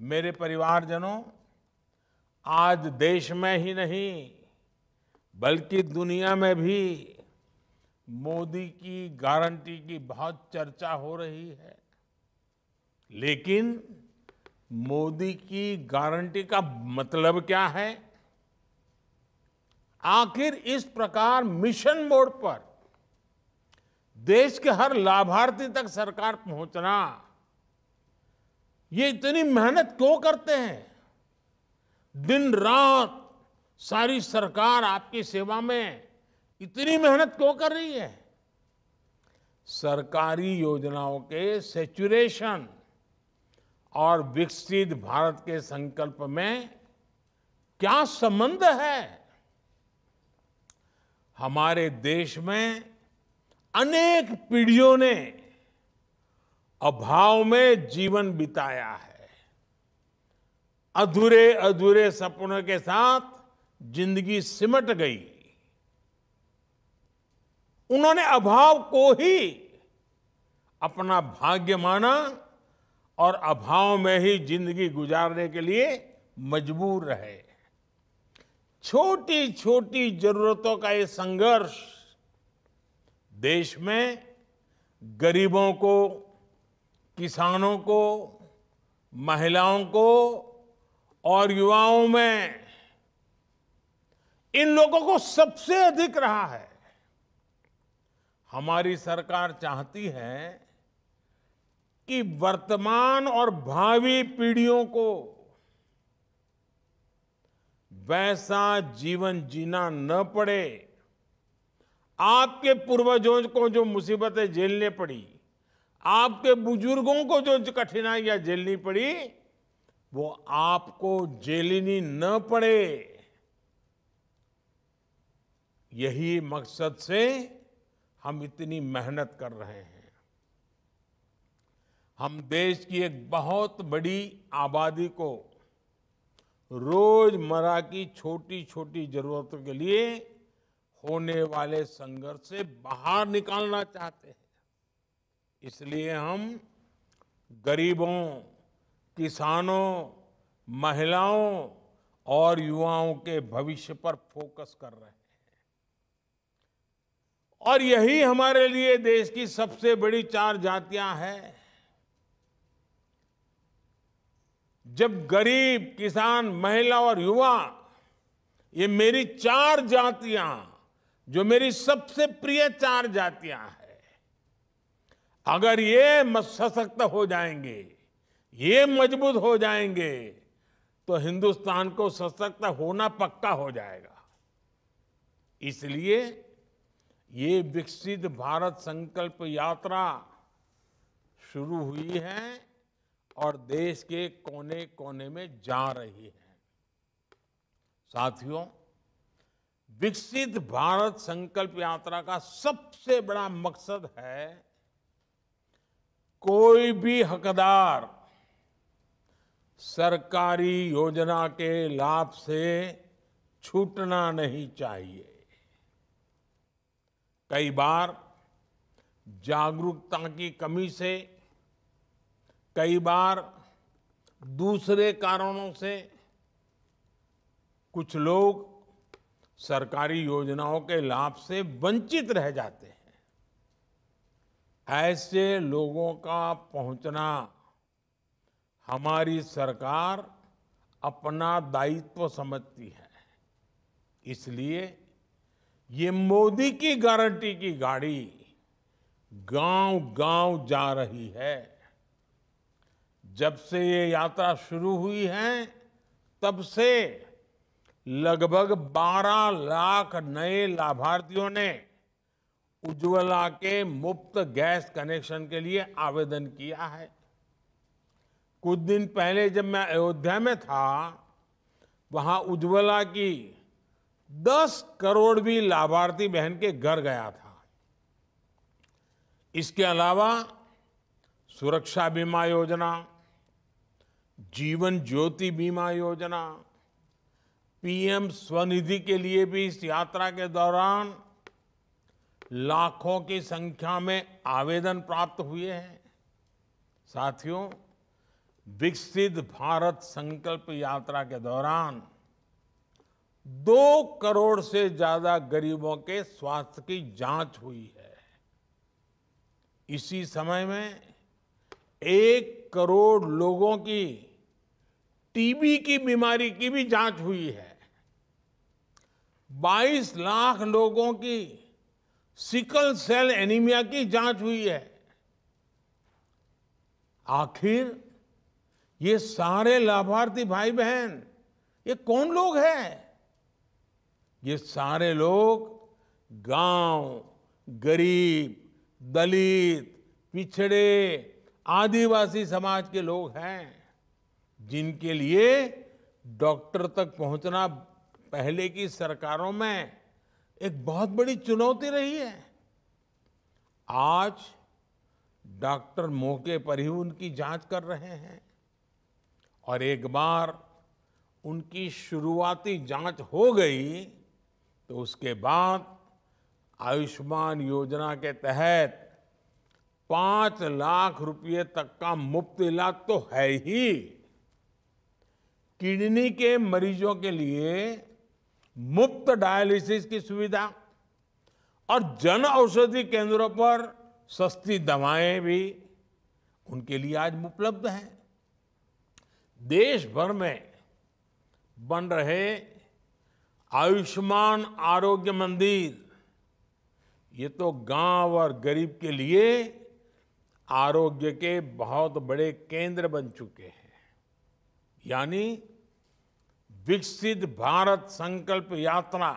मेरे परिवारजनों आज देश में ही नहीं बल्कि दुनिया में भी मोदी की गारंटी की बहुत चर्चा हो रही है लेकिन मोदी की गारंटी का मतलब क्या है आखिर इस प्रकार मिशन मोड पर देश के हर लाभार्थी तक सरकार पहुंचना ये इतनी मेहनत क्यों करते हैं दिन रात सारी सरकार आपकी सेवा में इतनी मेहनत क्यों कर रही है सरकारी योजनाओं के सेचुरेशन और विकसित भारत के संकल्प में क्या संबंध है हमारे देश में अनेक पीढ़ियों ने अभाव में जीवन बिताया है अधूरे अधूरे सपनों के साथ जिंदगी सिमट गई उन्होंने अभाव को ही अपना भाग्य माना और अभाव में ही जिंदगी गुजारने के लिए मजबूर रहे छोटी छोटी जरूरतों का ये संघर्ष देश में गरीबों को किसानों को महिलाओं को और युवाओं में इन लोगों को सबसे अधिक रहा है हमारी सरकार चाहती है कि वर्तमान और भावी पीढ़ियों को वैसा जीवन जीना न पड़े आपके पूर्वजों को जो मुसीबतें झेलने पड़ी आपके बुजुर्गों को जो कठिनाइयां झेलनी पड़ी वो आपको झेलनी न पड़े यही मकसद से हम इतनी मेहनत कर रहे हैं हम देश की एक बहुत बड़ी आबादी को रोजमर्रा की छोटी छोटी जरूरतों के लिए होने वाले संघर्ष से बाहर निकालना चाहते हैं इसलिए हम गरीबों किसानों महिलाओं और युवाओं के भविष्य पर फोकस कर रहे हैं और यही हमारे लिए देश की सबसे बड़ी चार जातियां हैं जब गरीब किसान महिला और युवा ये मेरी चार जातियां जो मेरी सबसे प्रिय चार जातियां हैं अगर ये सशक्त हो जाएंगे ये मजबूत हो जाएंगे तो हिंदुस्तान को सशक्त होना पक्का हो जाएगा इसलिए ये विकसित भारत संकल्प यात्रा शुरू हुई है और देश के कोने कोने में जा रही है साथियों विकसित भारत संकल्प यात्रा का सबसे बड़ा मकसद है कोई भी हकदार सरकारी योजना के लाभ से छूटना नहीं चाहिए कई बार जागरूकता की कमी से कई बार दूसरे कारणों से कुछ लोग सरकारी योजनाओं के लाभ से वंचित रह जाते हैं ऐसे लोगों का पहुंचना हमारी सरकार अपना दायित्व समझती है इसलिए ये मोदी की गारंटी की गाड़ी गांव गांव जा रही है जब से ये यात्रा शुरू हुई है तब से लगभग 12 लाख नए लाभार्थियों ने उज्ज्वला के मुफ्त गैस कनेक्शन के लिए आवेदन किया है कुछ दिन पहले जब मैं अयोध्या में था वहां उज्ज्वला की 10 करोड़ भी लाभार्थी बहन के घर गया था इसके अलावा सुरक्षा बीमा योजना जीवन ज्योति बीमा योजना पीएम स्वनिधि के लिए भी इस यात्रा के दौरान लाखों की संख्या में आवेदन प्राप्त हुए हैं साथियों विकसित भारत संकल्प यात्रा के दौरान दो करोड़ से ज्यादा गरीबों के स्वास्थ्य की जांच हुई है इसी समय में एक करोड़ लोगों की टीबी की बीमारी की भी जांच हुई है 22 लाख लोगों की सिकल सेल एनीमिया की जांच हुई है आखिर ये सारे लाभार्थी भाई बहन ये कौन लोग हैं ये सारे लोग गांव, गरीब दलित पिछड़े आदिवासी समाज के लोग हैं जिनके लिए डॉक्टर तक पहुंचना पहले की सरकारों में एक बहुत बड़ी चुनौती रही है आज डॉक्टर मौके पर ही उनकी जांच कर रहे हैं और एक बार उनकी शुरुआती जांच हो गई तो उसके बाद आयुष्मान योजना के तहत पांच लाख रुपए तक का मुफ्त इलाज तो है ही किडनी के मरीजों के लिए मुफ्त डायलिसिस की सुविधा और जन औषधि केंद्रों पर सस्ती दवाएं भी उनके लिए आज उपलब्ध हैं देश भर में बन रहे आयुष्मान आरोग्य मंदिर ये तो गांव और गरीब के लिए आरोग्य के बहुत बड़े केंद्र बन चुके हैं यानी विकसित भारत संकल्प यात्रा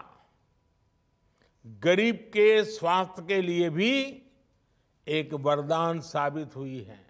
गरीब के स्वास्थ्य के लिए भी एक वरदान साबित हुई है